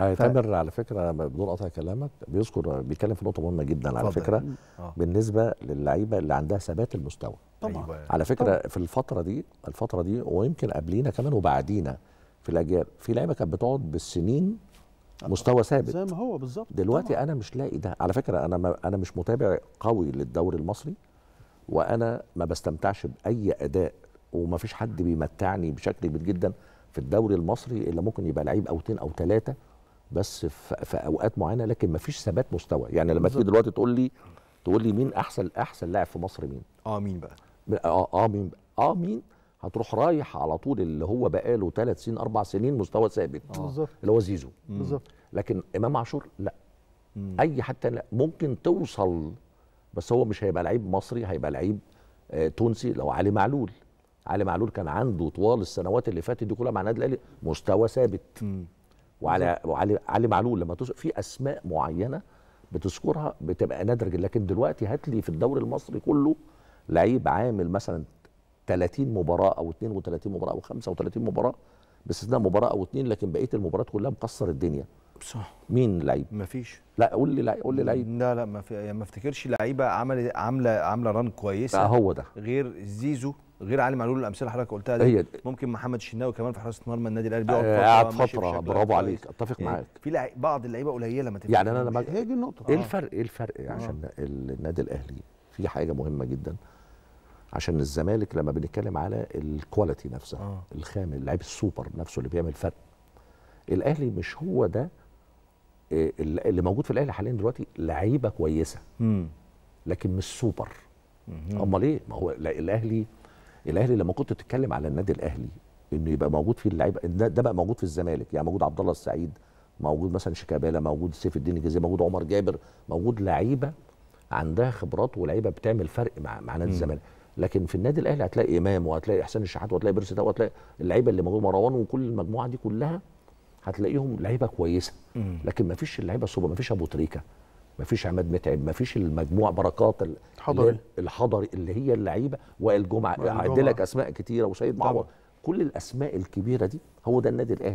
آه ف... تامر على فكره بدون قطع كلامك بيذكر بيتكلم في نقطه مهمه جدا فضل. على فكره آه. بالنسبه للعيبه اللي عندها ثبات المستوى طبعا على فكره طبعا. في الفتره دي الفتره دي ويمكن قبلينا كمان وبعدينا في الاجيال في لعيبه كانت بتقعد بالسنين آه، مستوى ثابت زي ما هو بالظبط دلوقتي طبعا. انا مش لاقي ده على فكره انا ما انا مش متابع قوي للدوري المصري وانا ما بستمتعش باي اداء وما فيش حد بيمتعني بشكل كبير جدا في الدوري المصري الا ممكن يبقى لعيب او اتنين او ثلاثه بس في اوقات معينه لكن ما فيش ثبات مستوى يعني لما تيجي دلوقتي تقول لي تقول لي مين احسن احسن لاعب في مصر مين اه مين بقى اه اه مين اه مين هتروح رايح على طول اللي هو بقاله ثلاث سنين اربع سنين مستوى ثابت آه. بالظبط اللي هو زيزو بالظبط لكن امام عاشور لا مم. اي حد لا ممكن توصل بس هو مش هيبقى لعيب مصري هيبقى لعيب آه تونسي لو علي معلول علي معلول كان عنده طوال السنوات اللي فاتت دي كلها مع النادي الاهلي مستوى ثابت مم. وعلى وعلي علي معلول لما تذكر في اسماء معينه بتذكرها بتبقى جدا لكن دلوقتي هات لي في الدوري المصري كله لعيب عامل مثلا 30 مباراه او 32 مباراه او 35 مباراه باستثناء مباراه او اثنين لكن بقيه المباريات كلها مكسر الدنيا صح مين لعيب مفيش لا قول لي لعيب قول لي لعيب لا لا ما في ما افتكرش لعيبه عمل عامله عامله ران كويسه هو ده غير زيزو غير علي معلول الامثله حضرتك قلتها دي ممكن محمد الشناوي كمان في حراسه مرمى النادي الاهلي بيقعد آه، فتره قاعد فتره برافو عليك اتفق يعني معاك في بعض اللعيبه قليله ما يعني انا لما هي دي النقطه ايه آه. الفرق ايه الفرق إيه آه. عشان النادي الاهلي في حاجه مهمه جدا عشان الزمالك لما بنتكلم على الكواليتي نفسها آه. الخام اللعيب السوبر نفسه اللي بيعمل فرق الاهلي مش هو ده آه، اللي موجود في الاهلي حاليا دلوقتي لعيبه كويسه لكن مش سوبر امال ايه ما هو الاهلي الاهلي لما كنت تتكلم على النادي الاهلي انه يبقى موجود فيه اللعيبه ده, بقى موجود في الزمالك يعني موجود عبد الله السعيد موجود مثلا شيكابالا موجود سيف الدين الجزيري موجود عمر جابر موجود لعيبه عندها خبرات ولعيبه بتعمل فرق مع مع نادي الزمالك لكن في النادي الاهلي هتلاقي امام وهتلاقي احسان الشحات وهتلاقي بيرسي وهتلاقي اللعيبه اللي موجوده مروان وكل المجموعه دي كلها هتلاقيهم لعيبه كويسه مم. لكن ما فيش اللعيبه الصوبه ما فيش ابو تريكه مفيش عماد متعب مفيش المجموع بركات الحضري الحضري اللي هي اللعيبه وائل جمعه اعد لك اسماء كتيره وسيد معوض كل الاسماء الكبيره دي هو ده النادي الاهلي